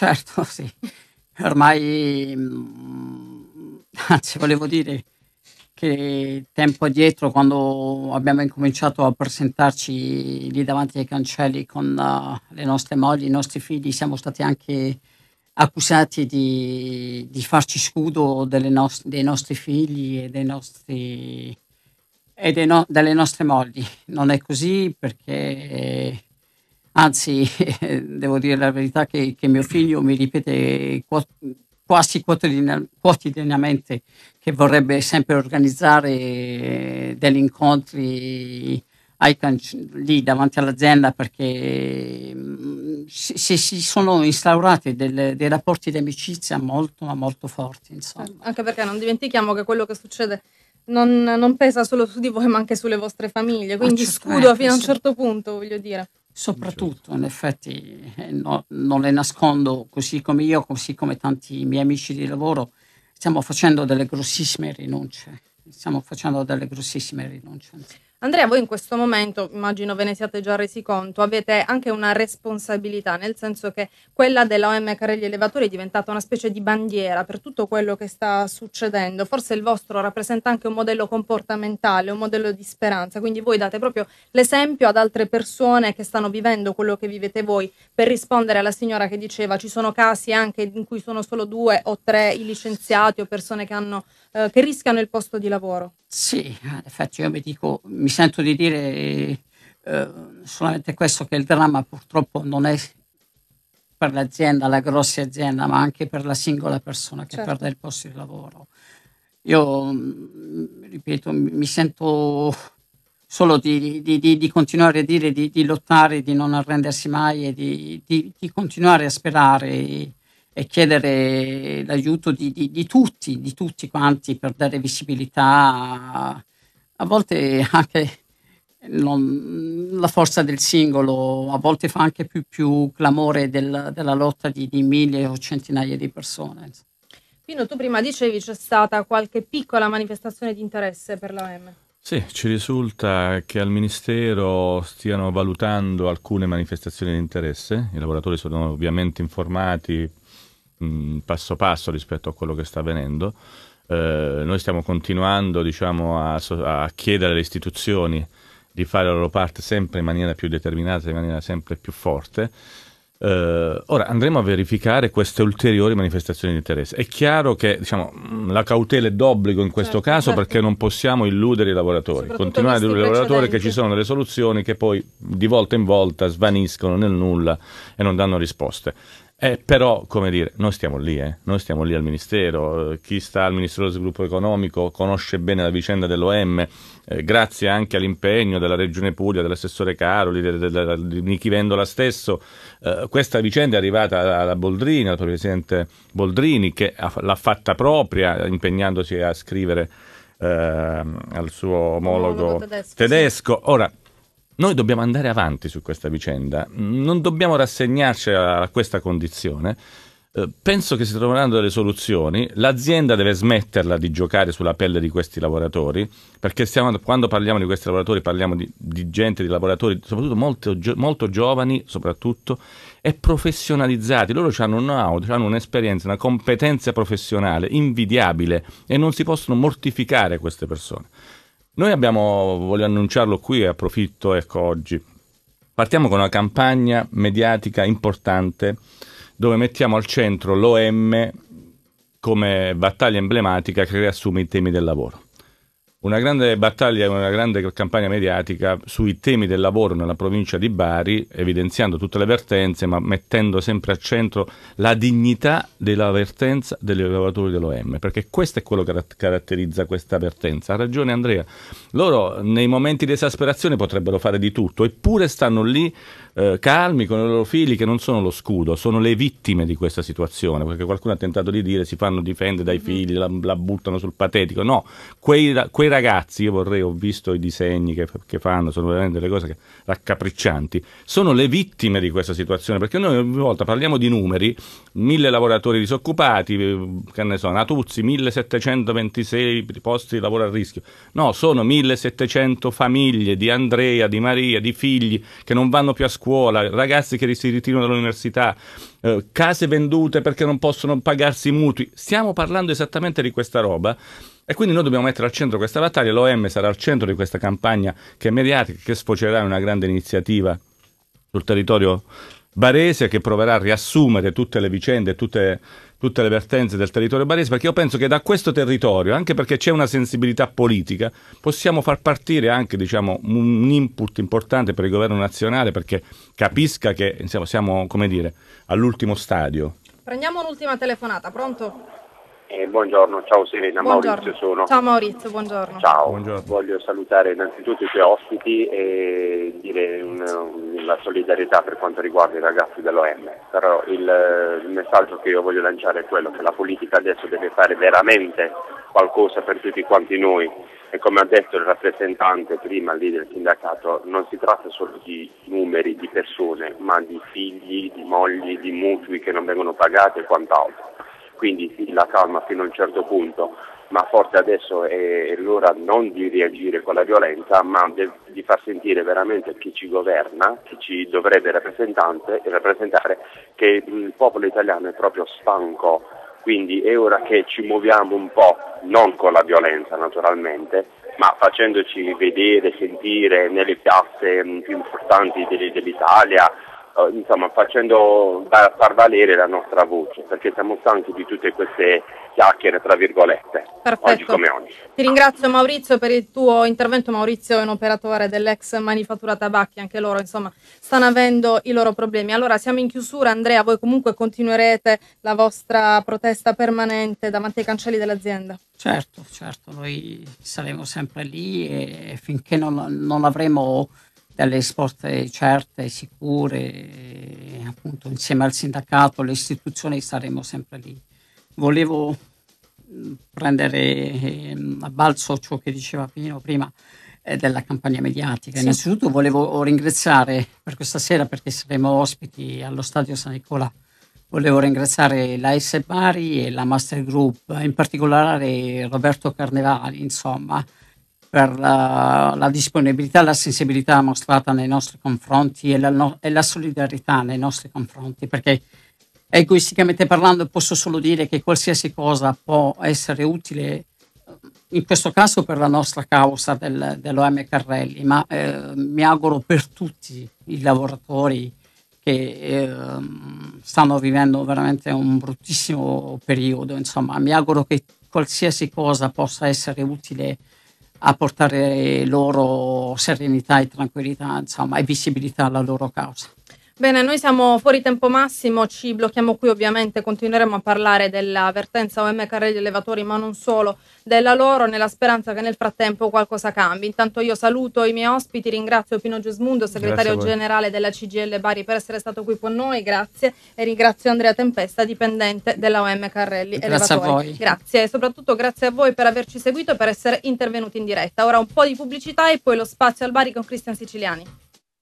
certo, sì. Ormai, mm, anzi, volevo dire che tempo addietro, quando abbiamo incominciato a presentarci lì davanti ai cancelli con uh, le nostre mogli, i nostri figli, siamo stati anche accusati di, di farci scudo nost- dei nostri figli e dei nostri e no- delle nostre mogli. Non è così perché Anzi, devo dire la verità che, che mio figlio mi ripete quasi quotidianamente che vorrebbe sempre organizzare eh, degli incontri lì davanti all'azienda perché mm, si, si sono instaurati del, dei rapporti di amicizia molto ma molto forti. Insomma. Certo, anche perché non dimentichiamo che quello che succede non, non pesa solo su di voi ma anche sulle vostre famiglie, ah, quindi scudo fino a un certo punto voglio dire. Soprattutto, in effetti, eh, no, non le nascondo, così come io, così come tanti miei amici di lavoro, stiamo facendo delle grossissime rinunce. Stiamo facendo delle grossissime rinunce. Andrea, voi in questo momento, immagino ve ne siate già resi conto, avete anche una responsabilità, nel senso che quella dell'OM Carelli Elevatori è diventata una specie di bandiera per tutto quello che sta succedendo. Forse il vostro rappresenta anche un modello comportamentale, un modello di speranza, quindi voi date proprio l'esempio ad altre persone che stanno vivendo quello che vivete voi per rispondere alla signora che diceva ci sono casi anche in cui sono solo due o tre i licenziati o persone che, hanno, eh, che rischiano il posto di lavoro. Sì, faccio, io mi dico, mi sento di dire eh, solamente questo che il dramma purtroppo non è per l'azienda, la grossa azienda, ma anche per la singola persona che certo. perde il posto di lavoro. Io, mm, ripeto, mi sento solo di, di, di, di continuare a dire, di, lottare, di non arrendersi mai e di, continuare a sperare e, chiedere l'aiuto di, tutti, di tutti quanti per dare visibilità A, a volte anche non, la forza del singolo, a volte fa anche più, più clamore del, della lotta di, di mille o centinaia di persone. Pino, tu prima dicevi c'è stata qualche piccola manifestazione di interesse per l'OM. Sì, ci risulta che al Ministero stiano valutando alcune manifestazioni di interesse, i lavoratori sono ovviamente informati mh, mm, passo passo rispetto a quello che sta avvenendo, eh, noi stiamo continuando diciamo, a, a, chiedere alle istituzioni di fare la loro parte sempre in maniera più determinata, in maniera sempre più forte. Eh, ora andremo a verificare queste ulteriori manifestazioni di interesse. È chiaro che diciamo, mm, la cautela è d'obbligo in questo certo, caso certo. perché non possiamo illudere i lavoratori, continuare a illudere i lavoratori che ci sono delle soluzioni che poi di volta in volta svaniscono nel nulla e non danno risposte. Eh, però, come dire, noi stiamo lì, eh? noi stiamo lì al Ministero, chi sta al Ministero dello Sviluppo Economico conosce bene la vicenda dell'OM, eh, grazie anche all'impegno della Regione Puglia, dell'assessore Caroli, de, de, de, di Nichi Vendola stesso, eh, questa vicenda è arrivata alla Boldrini, al Presidente Boldrini, che ha, l'ha fatta propria impegnandosi a scrivere ehm, al suo omologo, omologo tedesco. tedesco. Ora, noi dobbiamo andare avanti su questa vicenda, non dobbiamo rassegnarci a questa condizione. Eh, penso che si troveranno delle soluzioni, l'azienda deve smetterla di giocare sulla pelle di questi lavoratori, perché stiamo, quando parliamo di questi lavoratori parliamo di, di gente, di lavoratori soprattutto molto, molto giovani, soprattutto, e professionalizzati, loro hanno un know-how, hanno un'esperienza, una competenza professionale invidiabile e non si possono mortificare queste persone. Noi abbiamo, voglio annunciarlo qui e approfitto ecco oggi. Partiamo con una campagna mediatica importante dove mettiamo al centro l'OM come battaglia emblematica che riassume i temi del lavoro una grande battaglia, una grande campagna mediatica sui temi del lavoro nella provincia di Bari, evidenziando tutte le vertenze, ma mettendo sempre al centro la dignità della vertenza degli lavoratori dell'OM, perché questo è quello che caratterizza questa vertenza. Ha ragione Andrea, loro nei momenti di esasperazione potrebbero fare di tutto, eppure stanno lì eh, calmi con i loro figli che non sono lo scudo, sono le vittime di questa situazione, perché qualcuno ha tentato di dire si fanno difendere dai figli, la, la buttano sul patetico, no, quei, quei ragazzi, io vorrei, ho visto i disegni che, che fanno, sono veramente delle cose che, raccapriccianti, sono le vittime di questa situazione, perché noi ogni volta parliamo di numeri, mille lavoratori disoccupati, eh, che ne so, Natuzzi, 1726 posti di lavoro a rischio, no, sono 1700 famiglie di Andrea, di Maria, di figli che non vanno più a scuola, ragazzi che si ritirano dall'università, eh, case vendute perché non possono pagarsi i mutui, stiamo parlando esattamente di questa roba e quindi noi dobbiamo mettere al centro questa battaglia, l'OM sarà al centro di questa campagna che è mediatica, che sfocerà in una grande iniziativa sul territorio barese che proverà a riassumere tutte le vicende, tutte, tutte, le vertenze del territorio barese, perché io penso che da questo territorio, anche perché c'è una sensibilità politica, possiamo far partire anche diciamo, un input importante per il governo nazionale perché capisca che insomma, siamo dire, all'ultimo stadio. Prendiamo un'ultima telefonata, pronto? Eh, buongiorno, ciao Serena, buongiorno. Maurizio sono. Ciao Maurizio, buongiorno. Ciao, buongiorno. voglio salutare innanzitutto i tuoi ospiti e dire un, un, la solidarietà per quanto riguarda i ragazzi dell'OM. Però il, il, messaggio che io voglio lanciare è quello che la politica adesso deve fare veramente qualcosa per tutti quanti noi e come ha detto il rappresentante prima lì del sindacato non si tratta solo di numeri, di persone, ma di figli, di mogli, di mutui che non vengono pagati e quant'altro quindi sì, la calma fino a un certo punto, ma forse adesso è l'ora non di reagire con la violenza, ma de- di far sentire veramente chi ci governa, chi ci dovrebbe rappresentare, che il popolo italiano è proprio stanco. Quindi è ora che ci muoviamo un po', non con la violenza naturalmente, ma facendoci vedere, sentire nelle piazze più importanti dell'Italia, eh, insomma, facendo far valere la nostra voce, perché siamo stanchi di tutte queste chiacchiere, tra virgolette, Perfetto. oggi come oggi. Ti ringrazio Maurizio per il tuo intervento, Maurizio è un operatore dell'ex manifattura tabacchi, anche loro insomma stanno avendo i loro problemi. Allora siamo in chiusura, Andrea, voi comunque continuerete la vostra protesta permanente davanti ai cancelli dell'azienda? Certo, certo, noi saremo sempre lì e finché non, non avremo delle risposte certe, sicure, e eh, appunto insieme al sindacato, alle istituzioni saremo sempre lì. Volevo mm, prendere ehm, a balzo ciò che diceva Pino prima eh, della campagna mediatica. Sì. Innanzitutto volevo ringraziare per questa sera perché saremo ospiti allo Stadio San Nicola. Volevo ringraziare la S Bari e la Master Group, in particolare Roberto Carnevali, insomma, per la, la disponibilità, la sensibilità mostrata nei nostri confronti e la, no, e la solidarietà nei nostri confronti, perché egoisticamente parlando posso solo dire che qualsiasi cosa può essere utile in questo caso per la nostra causa del, dell'OM Carrelli, ma eh, mi auguro per tutti i lavoratori che eh, stanno vivendo veramente un bruttissimo periodo, insomma, mi auguro che qualsiasi cosa possa essere utile a portare loro serenità e tranquillità, insomma, e visibilità alla loro causa. Bene, noi siamo fuori tempo massimo, ci blocchiamo qui ovviamente, continueremo a parlare dell'avvertenza OM Carrelli Elevatori, ma non solo, della loro, nella speranza che nel frattempo qualcosa cambi. Intanto io saluto i miei ospiti, ringrazio Pino Gesmundo, segretario generale della CGL Bari, per essere stato qui con noi, grazie, e ringrazio Andrea Tempesta, dipendente della OM Carrelli grazie Elevatori. Grazie a voi. Grazie e soprattutto grazie a voi per averci seguito e per essere intervenuti in diretta. Ora un po' di pubblicità e poi lo spazio al Bari con Cristian Siciliani.